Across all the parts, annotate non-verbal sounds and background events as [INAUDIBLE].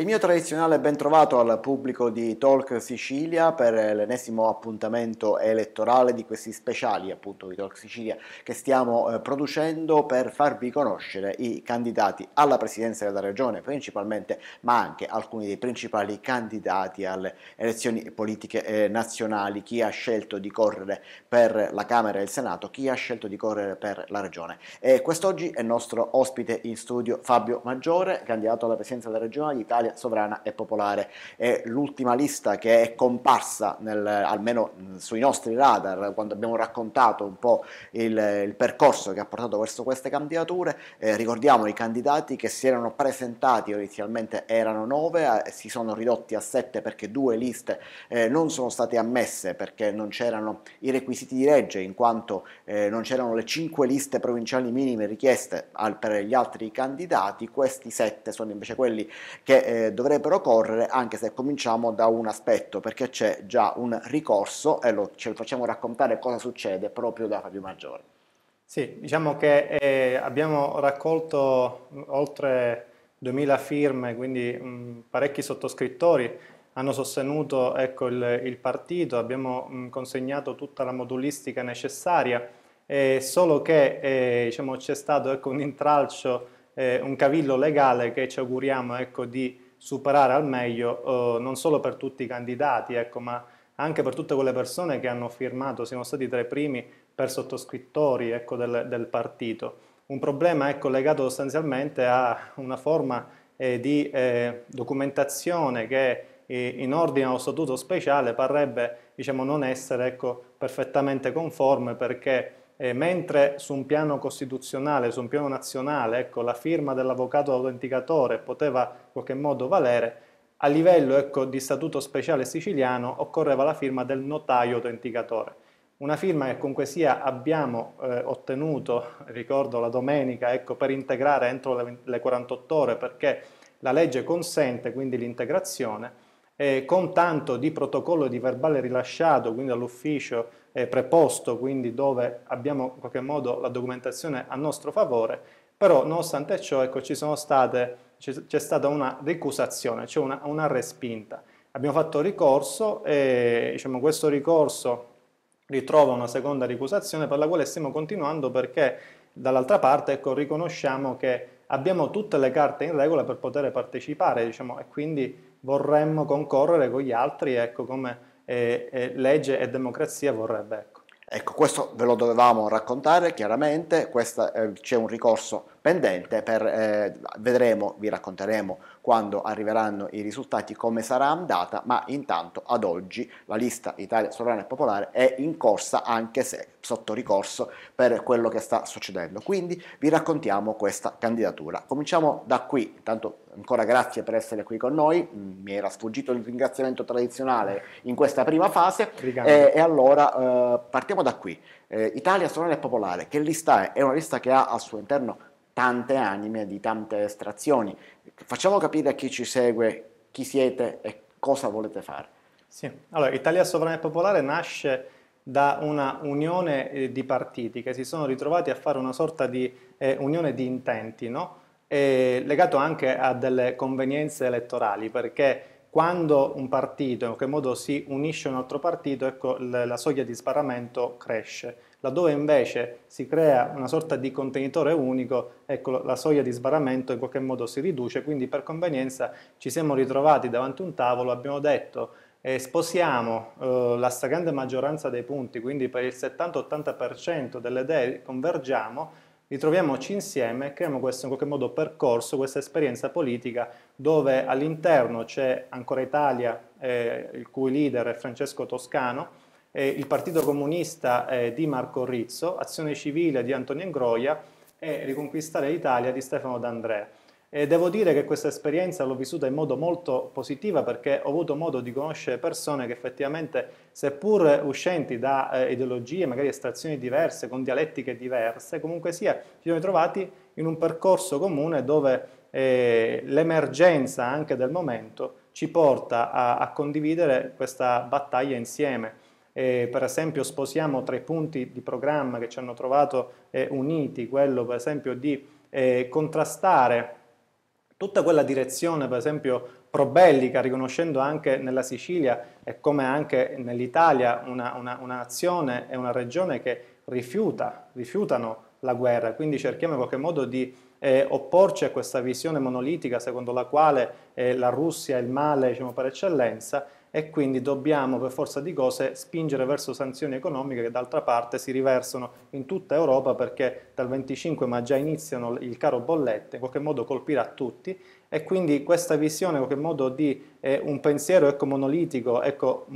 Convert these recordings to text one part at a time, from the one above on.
Il mio tradizionale ben trovato al pubblico di Talk Sicilia per l'ennesimo appuntamento elettorale di questi speciali appunto di Talk Sicilia che stiamo eh, producendo per farvi conoscere i candidati alla presidenza della regione principalmente ma anche alcuni dei principali candidati alle elezioni politiche eh, nazionali, chi ha scelto di correre per la Camera e il Senato, chi ha scelto di correre per la regione. E quest'oggi è nostro ospite in studio Fabio Maggiore, candidato alla presidenza della regione d'Italia unitaria, sovrana e popolare. È l'ultima lista che è comparsa nel, almeno mm, sui nostri radar quando abbiamo raccontato un po' il, il percorso che ha portato verso queste candidature. Eh, ricordiamo i candidati che si erano presentati inizialmente erano nove, si sono ridotti a sette perché due liste eh, non sono state ammesse perché non c'erano i requisiti di legge in quanto eh, non c'erano le cinque liste provinciali minime richieste al, per gli altri candidati, questi sette sono invece quelli che eh, eh, dovrebbero correre anche se cominciamo da un aspetto perché c'è già un ricorso e lo, ce lo facciamo raccontare cosa succede proprio da Fabio Maggiore. Sì, diciamo che eh, abbiamo raccolto oltre 2000 firme, quindi mh, mm, parecchi sottoscrittori hanno sostenuto ecco, il, il, partito, abbiamo mh, mm, consegnato tutta la modulistica necessaria, eh, solo che eh, diciamo, c'è stato ecco, un intralcio, eh, un cavillo legale che ci auguriamo ecco, di superare al meglio, eh, non solo per tutti i candidati, ecco, ma anche per tutte quelle persone che hanno firmato, siamo stati tra i primi per sottoscrittori ecco, del, del, partito. Un problema è ecco, legato sostanzialmente a una forma eh, di eh, documentazione che eh, in ordine allo statuto speciale parrebbe diciamo, non essere ecco, perfettamente conforme perché eh, mentre su un piano costituzionale, su un piano nazionale, ecco, la firma dell'avvocato autenticatore poteva in qualche modo valere, a livello ecco, di statuto speciale siciliano occorreva la firma del notaio autenticatore. Una firma che comunque sia abbiamo eh, ottenuto, [LAUGHS] ricordo la domenica, ecco, per integrare entro le 48 ore perché la legge consente quindi l'integrazione, eh, con tanto di protocollo di verbale rilasciato, quindi all'ufficio eh, preposto, quindi dove abbiamo in qualche modo la documentazione a nostro favore, però nonostante ciò ecco, ci state, c'è stata una ricusazione, cioè una, una, respinta. Abbiamo fatto ricorso e diciamo, questo ricorso ritrova una seconda ricusazione per la quale stiamo continuando perché dall'altra parte ecco, riconosciamo che abbiamo tutte le carte in regola per poter partecipare diciamo, e quindi vorremmo concorrere con gli altri, ecco, come eh, eh, legge e democrazia vorrebbe. Ecco. ecco. questo ve lo dovevamo raccontare chiaramente, Questa, c'è un ricorso pendente, per, eh, vedremo, vi racconteremo quando arriveranno i risultati come sarà andata, ma intanto ad oggi la lista Italia Sovrana e Popolare è in corsa anche se sotto ricorso per quello che sta succedendo. Quindi vi raccontiamo questa candidatura. Cominciamo da qui, intanto ancora grazie per essere qui con noi, mm, mi era sfuggito il ringraziamento tradizionale in questa prima fase e, eh, e, allora eh, partiamo da qui. Eh, Italia Sovrana e Popolare, che lista è? È una lista che ha al suo interno tante anime di tante estrazioni. Facciamo capire a chi ci segue chi siete e cosa volete fare. Sì, allora Italia Sovrana e Popolare nasce da una unione eh, di partiti che si sono ritrovati a fare una sorta di eh, unione di intenti, no? legato anche a delle convenienze elettorali, perché quando un partito in qualche modo si unisce a un altro partito, ecco, la soglia di sparamento cresce. Laddove invece si crea una sorta di contenitore unico, ecco, la soglia di sbarramento in qualche modo si riduce, quindi per convenienza ci siamo ritrovati davanti a un tavolo, abbiamo detto eh, sposiamo eh, la stragrande maggioranza dei punti, quindi per il 70-80% delle idee convergiamo, ritroviamoci insieme, e creiamo questo in qualche modo percorso, questa esperienza politica dove all'interno c'è ancora Italia, eh, il cui leader è Francesco Toscano, eh, il Partito Comunista eh, di Marco Rizzo, Azione Civile di Antonio Ingroia e Riconquistare l'Italia di Stefano D'Andrea. E devo dire che questa esperienza l'ho vissuta in modo molto positivo perché ho avuto modo di conoscere persone che effettivamente, seppur uscenti da eh, ideologie, magari estrazioni diverse, con dialettiche diverse, comunque sia, ci siamo trovati in un percorso comune dove eh, l'emergenza anche del momento ci porta a, a condividere questa battaglia insieme eh, per esempio sposiamo tre punti di programma che ci hanno trovato eh, uniti, quello per esempio di eh, contrastare tutta quella direzione per esempio probellica, riconoscendo anche nella Sicilia e come anche nell'Italia una, una, una nazione e una regione che rifiuta, rifiutano la guerra, quindi cerchiamo in qualche modo di eh, opporci a questa visione monolitica secondo la quale eh, la Russia è il male diciamo, per eccellenza e quindi dobbiamo per forza di cose spingere verso sanzioni economiche che d'altra parte si riversano in tutta Europa perché dal 25 ma già iniziano il caro bollette, in qualche modo colpirà tutti e quindi questa visione in qualche modo di eh, un pensiero ecco, monolitico ecco,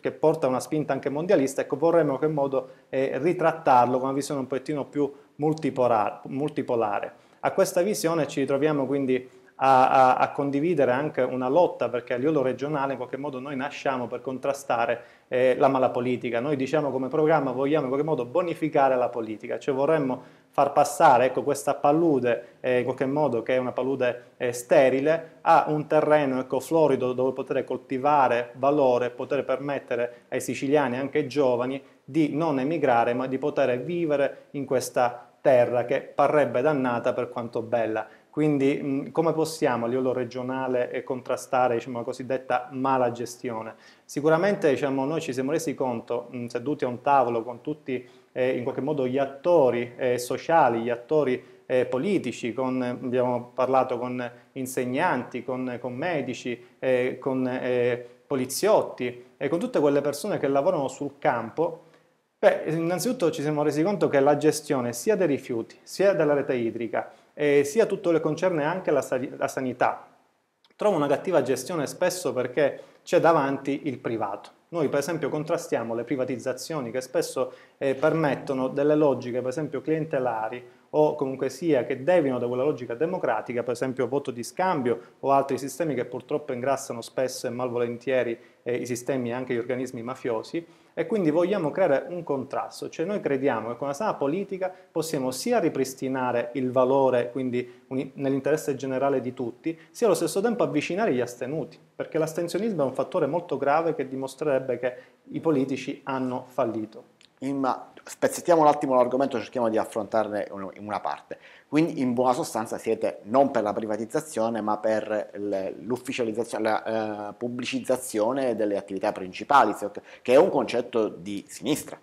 che porta a una spinta anche mondialista, ecco, vorremmo in qualche modo eh, ritrattarlo con una visione un pochettino più multipolare. A questa visione ci ritroviamo quindi a, a, condividere anche una lotta, perché a livello regionale in qualche modo noi nasciamo per contrastare eh, la mala politica. Noi diciamo come programma vogliamo in qualche modo bonificare la politica, cioè vorremmo far passare ecco, questa palude, eh, in qualche modo che è una palude eh, sterile, a un terreno ecco, florido dove poter coltivare valore, poter permettere ai siciliani, anche ai giovani, di non emigrare ma di poter vivere in questa terra che parrebbe dannata per quanto bella. Quindi come possiamo a livello regionale eh, contrastare diciamo, la cosiddetta mala gestione? Sicuramente diciamo, noi ci siamo resi conto, seduti a un tavolo con tutti eh, in qualche modo gli attori eh, sociali, gli attori eh, politici, con, abbiamo parlato con insegnanti, con, con medici, eh, con eh, poliziotti e con tutte quelle persone che lavorano sul campo Beh, innanzitutto ci siamo resi conto che la gestione sia dei rifiuti, sia della rete idrica, eh, sia tutto lo che concerne anche la, la sanità. Trova una cattiva gestione spesso perché c'è davanti il privato. Noi per esempio contrastiamo le privatizzazioni che spesso eh, permettono delle logiche, per esempio clientelari o comunque sia che deviano da quella logica democratica, per esempio voto di scambio o altri sistemi che purtroppo ingrassano spesso e malvolentieri eh, i sistemi e anche gli organismi mafiosi, e quindi vogliamo creare un contrasto, cioè noi crediamo che con una sana politica possiamo sia ripristinare il valore, quindi nell'interesse generale di tutti, sia allo stesso tempo avvicinare gli astenuti, perché l'astensionismo è un fattore molto grave che dimostrerebbe che i politici hanno fallito. In ma spezzettiamo un attimo l'argomento, cerchiamo di affrontarne una parte. Quindi in buona sostanza siete non per la privatizzazione ma per l'ufficializzazione, la eh, pubblicizzazione delle attività principali, che è un concetto di sinistra.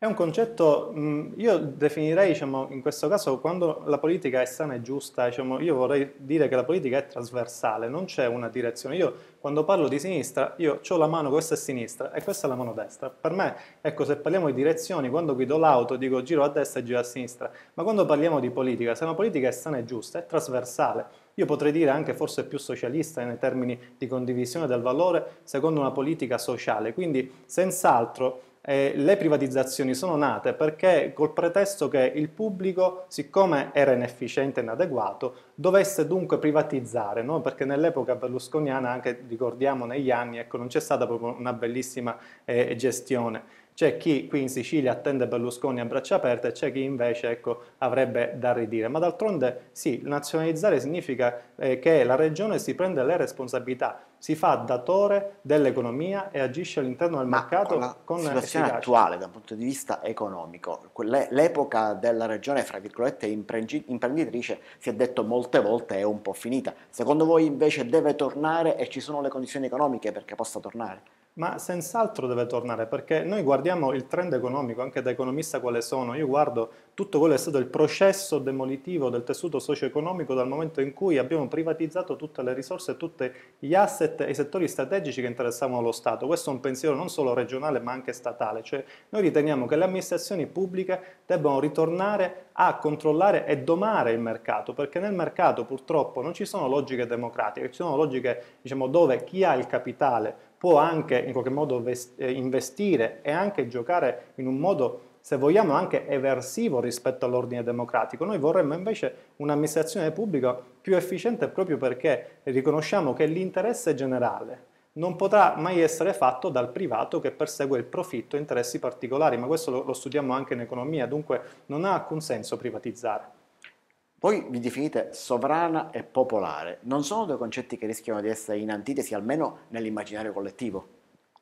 È un concetto, io definirei diciamo, in questo caso quando la politica è sana e giusta, diciamo, io vorrei dire che la politica è trasversale, non c'è una direzione. Io quando parlo di sinistra, io ho la mano, questa è sinistra e questa è la mano destra. Per me, ecco, se parliamo di direzioni, quando guido l'auto dico giro a destra e giro a sinistra, ma quando parliamo di politica, se una politica è sana e giusta, è trasversale, io potrei dire anche forse più socialista nei termini di condivisione del valore, secondo una politica sociale. Quindi, senz'altro, eh, le privatizzazioni sono nate perché col pretesto che il pubblico, siccome era inefficiente e inadeguato, dovesse dunque privatizzare, no? perché nell'epoca berlusconiana, anche ricordiamo negli anni, ecco, non c'è stata proprio una bellissima eh, gestione. C'è chi qui in Sicilia attende Berlusconi a braccia aperte e c'è chi invece ecco, avrebbe da ridire. Ma d'altronde sì, nazionalizzare significa eh, che la regione si prende le responsabilità, si fa datore dell'economia e agisce all'interno del Ma mercato con la situazione efficacia. attuale dal punto di vista economico. L'epoca della regione, fra virgolette, imprenditrice si è detto molte volte è un po' finita. Secondo voi invece deve tornare e ci sono le condizioni economiche perché possa tornare? ma senz'altro deve tornare perché noi guardiamo il trend economico, anche da economista quale sono, io guardo tutto quello che è stato il processo demolitivo del tessuto socio-economico dal momento in cui abbiamo privatizzato tutte le risorse, tutti gli asset e i settori strategici che interessavano lo Stato. Questo è un pensiero non solo regionale ma anche statale, cioè noi riteniamo che le amministrazioni pubbliche debbano ritornare a controllare e domare il mercato, perché nel mercato purtroppo non ci sono logiche democratiche, ci sono logiche diciamo, dove chi ha il capitale può anche in qualche modo eh, investire e anche giocare in un modo se vogliamo anche eversivo rispetto all'ordine democratico. Noi vorremmo invece un'amministrazione pubblica più efficiente proprio perché riconosciamo che l'interesse generale non potrà mai essere fatto dal privato che persegue il profitto e interessi particolari, ma questo lo, lo studiamo anche in economia, dunque non ha alcun senso privatizzare. Voi vi definite sovrana e popolare, non sono due concetti che rischiano di essere in antitesi, almeno nell'immaginario collettivo?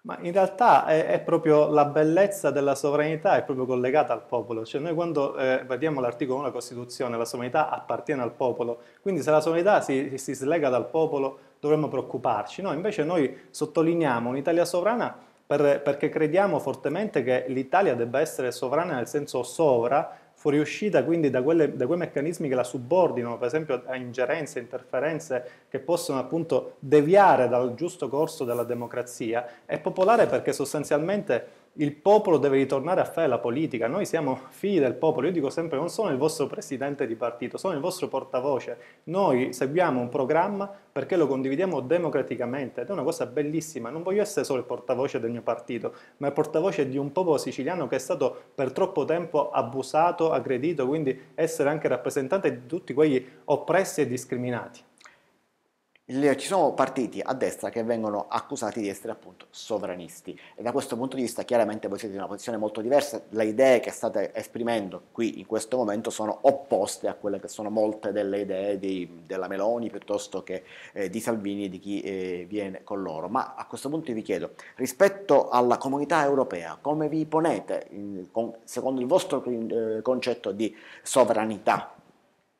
Ma in realtà è, è, proprio la bellezza della sovranità è proprio collegata al popolo, cioè noi quando eh, vediamo l'articolo 1 della Costituzione la sovranità appartiene al popolo, quindi se la sovranità si, si slega dal popolo dovremmo preoccuparci, no? Invece noi sottolineiamo un'Italia sovrana per, perché crediamo fortemente che l'Italia debba essere sovrana nel senso sovra fuoriuscita quindi da, quelle, da, quei meccanismi che la subordinano, per esempio a ingerenze, interferenze che possono appunto deviare dal giusto corso della democrazia, è popolare perché sostanzialmente il popolo deve ritornare a fare la politica, noi siamo figli del popolo, io dico sempre non sono il vostro presidente di partito, sono il vostro portavoce, noi seguiamo un programma perché lo condividiamo democraticamente ed è una cosa bellissima, non voglio essere solo il portavoce del mio partito, ma il portavoce di un popolo siciliano che è stato per troppo tempo abusato, aggredito, quindi essere anche rappresentante di tutti quegli oppressi e discriminati ci sono partiti a destra che vengono accusati di essere appunto sovranisti e da questo punto di vista chiaramente voi siete in una posizione molto diversa, le idee che state esprimendo qui in questo momento sono opposte a quelle che sono molte delle idee di, della Meloni piuttosto che eh, di Salvini e di chi eh, viene con loro, ma a questo punto vi chiedo rispetto alla comunità europea come vi ponete in, con, secondo il vostro eh, concetto di sovranità?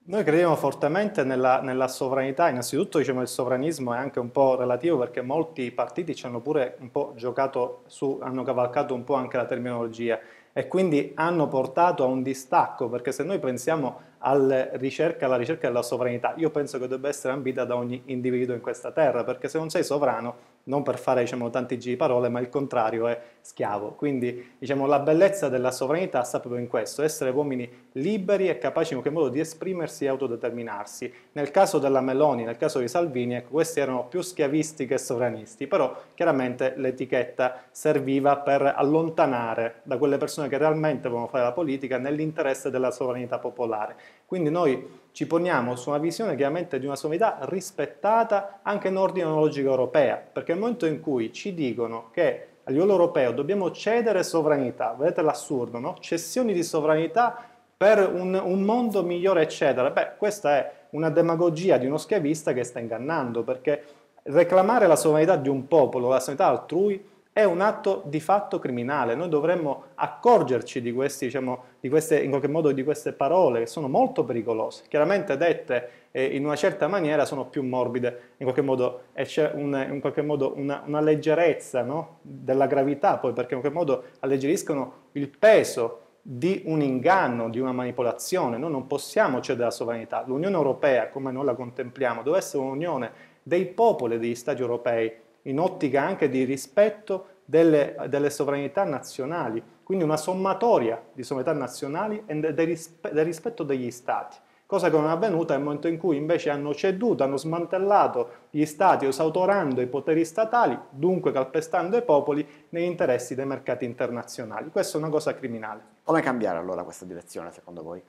Noi crediamo fortemente nella, nella sovranità, innanzitutto diciamo, il sovranismo è anche un po' relativo perché molti partiti ci hanno pure un po' giocato su, hanno cavalcato un po' anche la terminologia e quindi hanno portato a un distacco perché se noi pensiamo alla ricerca, alla ricerca della sovranità. Io penso che debba essere ambita da ogni individuo in questa terra, perché se non sei sovrano, non per fare diciamo, tanti giri di parole, ma il contrario è schiavo. Quindi diciamo, la bellezza della sovranità sta proprio in questo, essere uomini liberi e capaci in qualche modo di esprimersi e autodeterminarsi. Nel caso della Meloni, nel caso di Salvini, ecco, questi erano più schiavisti che sovranisti, però chiaramente l'etichetta serviva per allontanare da quelle persone che realmente volevano fare la politica nell'interesse della sovranità popolare. Quindi noi ci poniamo su una visione chiaramente di una sovranità rispettata anche in ordine alla logica europea, perché nel momento in cui ci dicono che a livello europeo dobbiamo cedere sovranità, vedete l'assurdo, no? Cessioni di sovranità per un, un mondo migliore, eccetera. Beh, questa è una demagogia di uno schiavista che sta ingannando, perché reclamare la sovranità di un popolo, la sovranità altrui, è un atto di fatto criminale. Noi dovremmo accorgerci di questi diciamo, di queste, in qualche modo di queste parole che sono molto pericolose. Chiaramente dette eh, in una certa maniera sono più morbide, in qualche modo e c'è un, in qualche modo una, una leggerezza no? della gravità, poi perché in qualche modo alleggeriscono il peso di un inganno, di una manipolazione. Noi non possiamo cedere la sovranità. L'Unione Europea, come noi la contempliamo, deve essere un'unione dei popoli degli Stati europei, in ottica anche di rispetto delle, delle sovranità nazionali quindi una sommatoria di sovranità nazionali e del, rispe del rispetto degli Stati cosa che non è avvenuta nel momento in cui invece hanno ceduto, hanno smantellato gli stati esautorando i poteri statali, dunque calpestando i popoli negli interessi dei mercati internazionali. Questa è una cosa criminale. Come cambiare allora questa direzione secondo voi?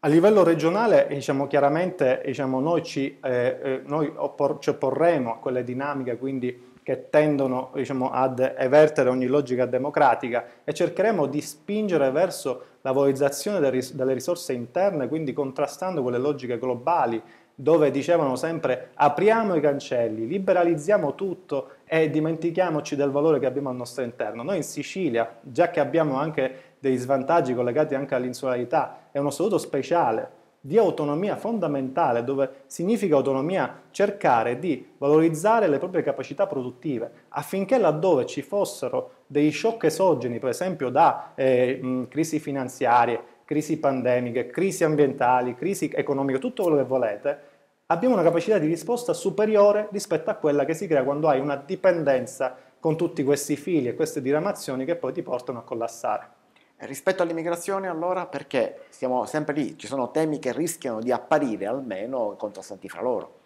A livello regionale, diciamo, chiaramente diciamo, noi, ci, eh, eh noi oppor ci opporremo a quelle dinamiche, quindi che tendono diciamo, ad evertere ogni logica democratica e cercheremo di spingere verso la valorizzazione delle risorse interne, quindi contrastando quelle logiche globali dove dicevano sempre apriamo i cancelli, liberalizziamo tutto e dimentichiamoci del valore che abbiamo al nostro interno. Noi in Sicilia, già che abbiamo anche degli svantaggi collegati anche all'insularità, è uno statuto speciale, di autonomia fondamentale, dove significa autonomia cercare di valorizzare le proprie capacità produttive, affinché laddove ci fossero dei shock esogeni, per esempio da eh, crisi finanziarie, crisi pandemiche, crisi ambientali, crisi economiche, tutto quello che volete, abbiamo una capacità di risposta superiore rispetto a quella che si crea quando hai una dipendenza con tutti questi fili e queste diramazioni che poi ti portano a collassare. Rispetto all'immigrazione allora perché siamo sempre lì, ci sono temi che rischiano di apparire almeno contrastanti fra loro.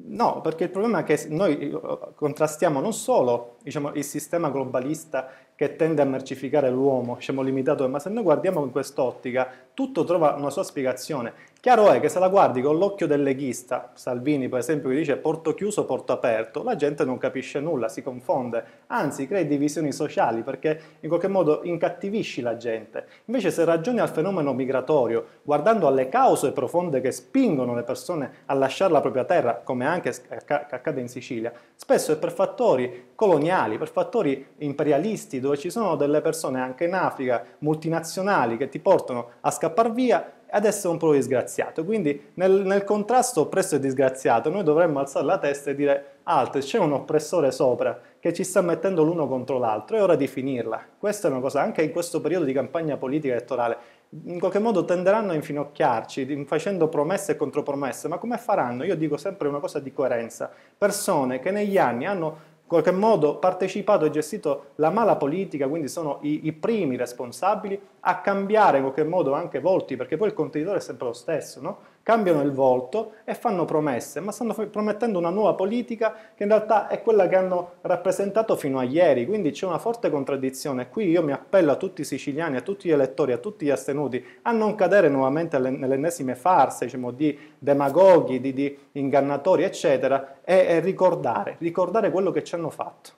No, perché il problema è che noi eh, contrastiamo non solo diciamo, il sistema globalista che tende a mercificare l'uomo, diciamo limitatore, ma se noi guardiamo in quest'ottica tutto trova una sua spiegazione. Chiaro è che se la guardi con l'occhio del leghista, Salvini per esempio che dice porto chiuso, porto aperto, la gente non capisce nulla, si confonde, anzi crei divisioni sociali perché in qualche modo incattivisci la gente. Invece se ragioni al fenomeno migratorio, guardando alle cause profonde che spingono le persone a lasciare la propria terra, come anche accade in Sicilia, spesso è per fattori coloniali, per fattori imperialisti, dove ci sono delle persone anche in Africa, multinazionali, che ti portano a scappare via ad essere un proprio disgraziato. Quindi nel, nel contrasto oppresso e disgraziato noi dovremmo alzare la testa e dire alto, c'è un oppressore sopra che ci sta mettendo l'uno contro l'altro, è ora di finirla. Questa è una cosa, anche in questo periodo di campagna politica elettorale, in qualche modo tenderanno a infinocchiarci facendo promesse e contropromesse, ma come faranno? Io dico sempre una cosa di coerenza. Persone che negli anni hanno qualche modo partecipato e gestito la mala politica, quindi sono i, i, primi responsabili a cambiare in qualche modo anche volti, perché poi il contenitore è sempre lo stesso, no? cambiano il volto e fanno promesse, ma stanno promettendo una nuova politica che in realtà è quella che hanno rappresentato fino a ieri, quindi c'è una forte contraddizione. Qui io mi appello a tutti i siciliani, a tutti gli elettori, a tutti gli astenuti, a non cadere nuovamente nelle ennesime farse diciamo, di demagoghi, di, di ingannatori, eccetera, e, e ricordare, ricordare quello che ci hanno fatto.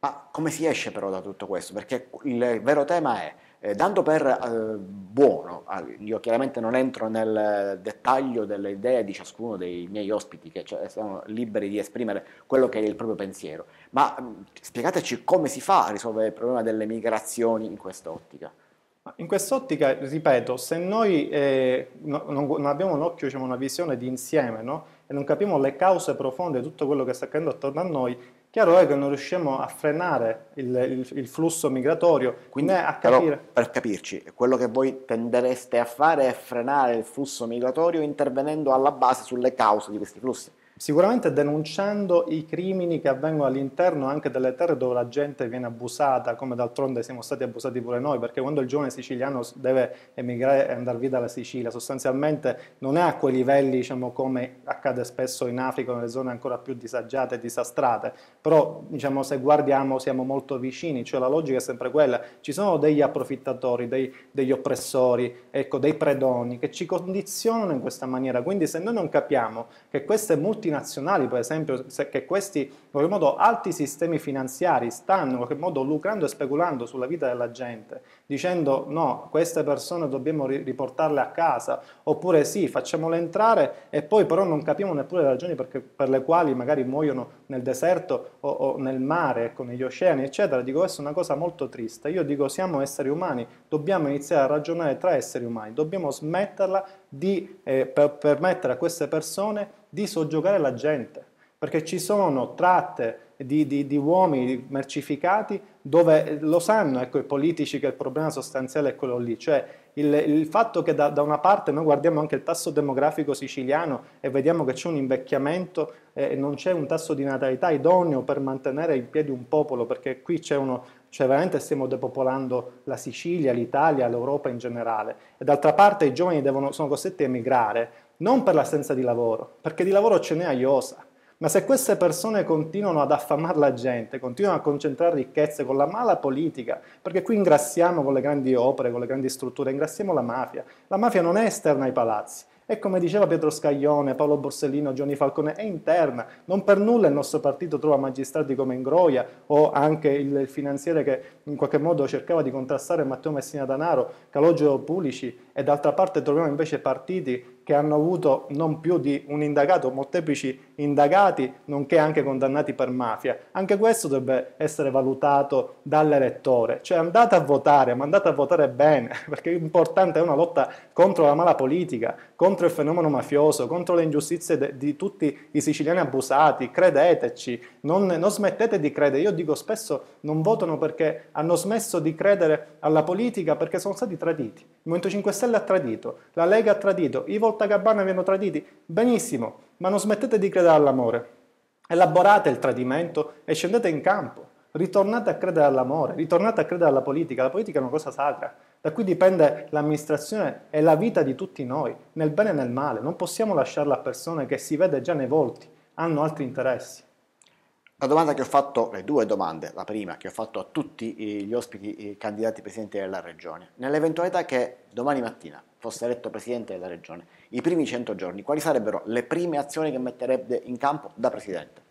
Ma come si esce però da tutto questo? Perché il vero tema è eh, dando per eh, buono, io chiaramente non entro nel dettaglio delle idee di ciascuno dei miei ospiti che cioè, sono liberi di esprimere quello che è il proprio pensiero, ma mh, mm, spiegateci come si fa a risolvere il problema delle migrazioni in quest'ottica. In quest'ottica, ripeto, se noi eh, non, non, abbiamo un occhio, diciamo, una visione di insieme no? e non capiamo le cause profonde di tutto quello che sta accadendo attorno a noi, Chiaro è che non riusciamo a frenare il, il, il flusso migratorio, quindi a capire. per capirci, quello che voi tendereste a fare è frenare il flusso migratorio intervenendo alla base sulle cause di questi flussi. Sicuramente denunciando i crimini che avvengono all'interno anche delle terre dove la gente viene abusata, come d'altronde siamo stati abusati pure noi, perché quando il giovane siciliano deve emigrare e andare via dalla Sicilia, sostanzialmente non è a quei livelli diciamo, come accade spesso in Africa, nelle zone ancora più disagiate e disastrate, però diciamo, se guardiamo siamo molto vicini, cioè la logica è sempre quella, ci sono degli approfittatori, dei, degli oppressori, ecco, dei predoni che ci condizionano in questa maniera, quindi se noi non capiamo che queste multi multinazionali, per esempio, se, che questi in qualche modo alti sistemi finanziari stanno in qualche modo lucrando e speculando sulla vita della gente, dicendo no, queste persone dobbiamo riportarle a casa, oppure sì, facciamole entrare e poi però non capiamo neppure le ragioni perché, per le quali magari muoiono nel deserto o, o nel mare, ecco, negli oceani, eccetera. Dico, questa è una cosa molto triste. Io dico, siamo esseri umani, dobbiamo iniziare a ragionare tra esseri umani, dobbiamo smetterla di, eh, per permettere a queste persone di soggiogare la gente, perché ci sono tratte di, di, di, uomini mercificati dove lo sanno ecco, i politici che il problema sostanziale è quello lì, cioè il, il fatto che da, da, una parte noi guardiamo anche il tasso demografico siciliano e vediamo che c'è un invecchiamento eh, e eh, non c'è un tasso di natalità idoneo per mantenere in piedi un popolo, perché qui c'è uno, cioè veramente stiamo depopolando la Sicilia, l'Italia, l'Europa in generale. E d'altra parte i giovani devono, sono costretti a emigrare, non per l'assenza di lavoro, perché di lavoro ce n'è a iosa. Ma se queste persone continuano ad affamare la gente, continuano a concentrare ricchezze con la mala politica, perché qui ingrassiamo con le grandi opere, con le grandi strutture, ingrassiamo la mafia. La mafia non è esterna ai palazzi, e come diceva Pietro Scaglione, Paolo Borsellino, Gianni Falcone, è interna. Non per nulla il nostro partito trova magistrati come Ingroia o anche il finanziere che in qualche modo cercava di contrastare Matteo Messina Danaro, Calogero Pulici e d'altra parte troviamo invece partiti che hanno avuto non più di un indagato molteplici indagati nonché anche condannati per mafia. Anche questo dovrebbe essere valutato dall'elettore, cioè andate a votare, ma andate a votare bene, [LAUGHS] perché l'importante è una lotta contro la mala politica, contro il fenomeno mafioso, contro le ingiustizie de- di tutti i siciliani abusati, credeteci, non, non smettete di credere, io dico spesso non votano perché hanno smesso di credere alla politica perché sono stati traditi, il Movimento 5 Stelle ha tradito, la Lega ha tradito, i Voltagabbana vi hanno traditi, benissimo, ma non smettete di credere all'amore. Elaborate il tradimento e scendete in campo. Ritornate a credere all'amore, ritornate a credere alla politica. La politica è una cosa sacra. Da cui dipende l'amministrazione e la vita di tutti noi, nel bene e nel male. Non possiamo lasciarla a persone che si vede già nei volti, hanno altri interessi. La domanda che ho fatto, le due domande, la prima che ho fatto a tutti gli ospiti candidati presidenti della regione, nell'eventualità che domani mattina fosse eletto presidente della regione, i primi 100 giorni, quali sarebbero le prime azioni che metterebbe in campo da presidente?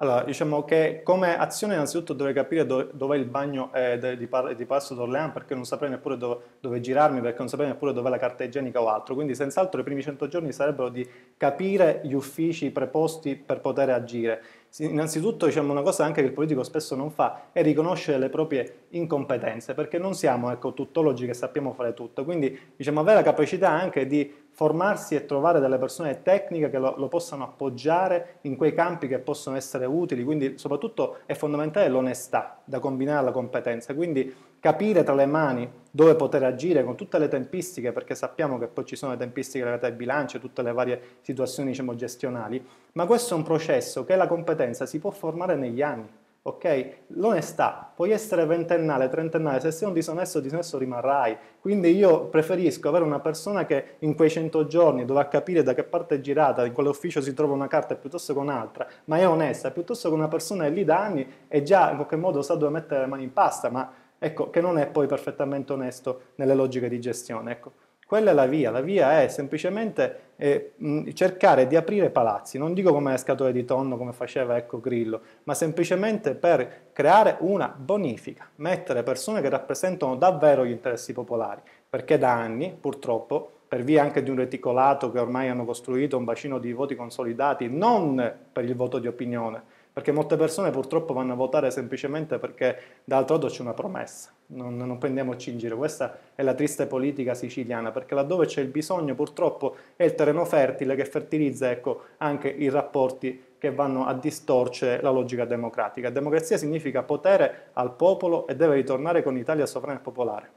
Allora, diciamo che come azione innanzitutto dovrei capire dov'è dov il bagno eh, di, di, Palazzo d'Orleans perché non saprei neppure dove, dove, girarmi, perché non saprei neppure dove è la carta igienica o altro, quindi senz'altro i primi 100 giorni sarebbero di capire gli uffici preposti per poter agire innanzitutto diciamo una cosa anche che il politico spesso non fa, è riconoscere le proprie incompetenze, perché non siamo ecco, tuttologi che sappiamo fare tutto, quindi diciamo, avere la capacità anche di formarsi e trovare delle persone tecniche che lo, lo possano appoggiare in quei campi che possono essere utili, quindi soprattutto è fondamentale l'onestà da combinare alla competenza, quindi capire tra le mani dove poter agire con tutte le tempistiche, perché sappiamo che poi ci sono le tempistiche legate ai bilanci, tutte le varie situazioni diciamo, gestionali, ma questo è un processo che la competenza si può formare negli anni. Okay? L'onestà puoi essere ventennale, trentennale, se sei un disonesto, disonesto rimarrai. Quindi io preferisco avere una persona che in quei 100 giorni dovrà capire da che parte è girata, in quale ufficio si trova una carta piuttosto che un'altra, ma è onesta, piuttosto che una persona è lì da anni e già in qualche modo sa dove mettere le mani in pasta, ma ecco, che non è poi perfettamente onesto nelle logiche di gestione. Ecco. Quella è la via, la via è semplicemente eh, mh, cercare di aprire palazzi, non dico come le scatole di tonno come faceva Ecco Grillo, ma semplicemente per creare una bonifica, mettere persone che rappresentano davvero gli interessi popolari, perché da anni purtroppo per via anche di un reticolato che ormai hanno costruito, un bacino di voti consolidati, non per il voto di opinione, perché molte persone purtroppo vanno a votare semplicemente perché d'altro lato c'è una promessa, non, non, prendiamoci in giro, questa è la triste politica siciliana, perché laddove c'è il bisogno purtroppo è il terreno fertile che fertilizza ecco, anche i rapporti che vanno a distorcere la logica democratica. Democrazia significa potere al popolo e deve ritornare con l'Italia sovrana e popolare.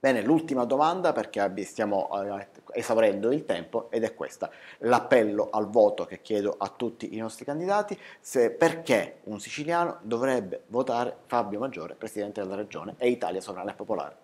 Bene, l'ultima domanda perché stiamo eh, esaurendo il tempo ed è questa, l'appello al voto che chiedo a tutti i nostri candidati, se perché un siciliano dovrebbe votare Fabio Maggiore, Presidente della Regione e Italia Sovrana e Popolare.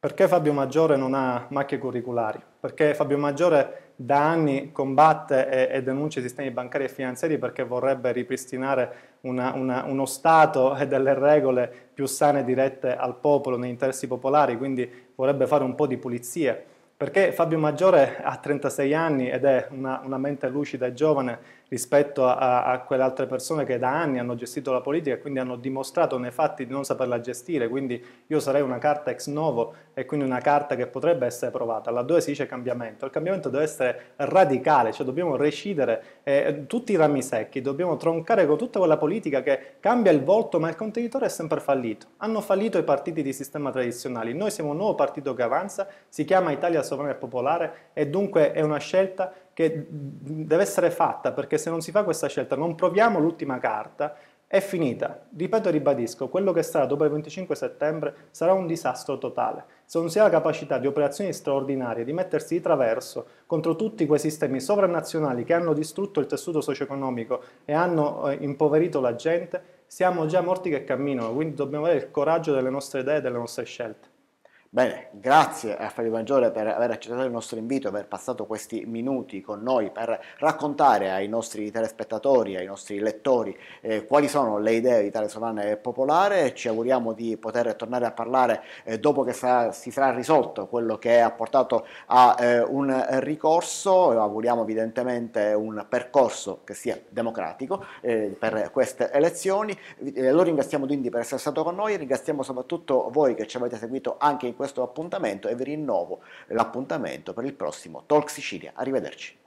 Perché Fabio Maggiore non ha macchie curriculari? Perché Fabio Maggiore da anni combatte e, e denuncia i sistemi bancari e finanziari perché vorrebbe ripristinare una, una, uno Stato e delle regole più sane dirette al popolo, negli interessi popolari, quindi vorrebbe fare un po' di pulizie. Perché Fabio Maggiore ha 36 anni ed è una, una mente lucida e giovane rispetto a, a, quelle altre persone che da anni hanno gestito la politica e quindi hanno dimostrato nei fatti di non saperla gestire, quindi io sarei una carta ex novo e quindi una carta che potrebbe essere provata, laddove si dice cambiamento, il cambiamento deve essere radicale, cioè dobbiamo recidere eh, tutti i rami secchi, dobbiamo troncare con tutta quella politica che cambia il volto ma il contenitore è sempre fallito, hanno fallito i partiti di sistema tradizionali, noi siamo un nuovo partito che avanza, si chiama Italia Sovrana e Popolare e dunque è una scelta che deve essere fatta, perché se non si fa questa scelta, non proviamo l'ultima carta, è finita. Ripeto e ribadisco, quello che sarà dopo il 25 settembre sarà un disastro totale. Se non si ha la capacità di operazioni straordinarie, di mettersi di traverso contro tutti quei sistemi sovranazionali che hanno distrutto il tessuto socio-economico e hanno eh, impoverito la gente, siamo già morti che camminano, quindi dobbiamo avere il coraggio delle nostre idee e delle nostre scelte. Bene, grazie a Fabio Maggiore per aver accettato il nostro invito, aver passato questi minuti con noi per raccontare ai nostri telespettatori, ai nostri lettori eh, quali sono le idee di Tale Solane Popolare. Ci auguriamo di poter tornare a parlare eh, dopo che sa, si sarà risolto quello che ha portato a eh, un ricorso. Auguriamo evidentemente un percorso che sia democratico eh, per queste elezioni. Eh, lo ringraziamo quindi per essere stato con noi, ringraziamo soprattutto voi che ci avete seguito anche in questo appuntamento e vi rinnovo l'appuntamento per il prossimo Talk Sicilia. Arrivederci.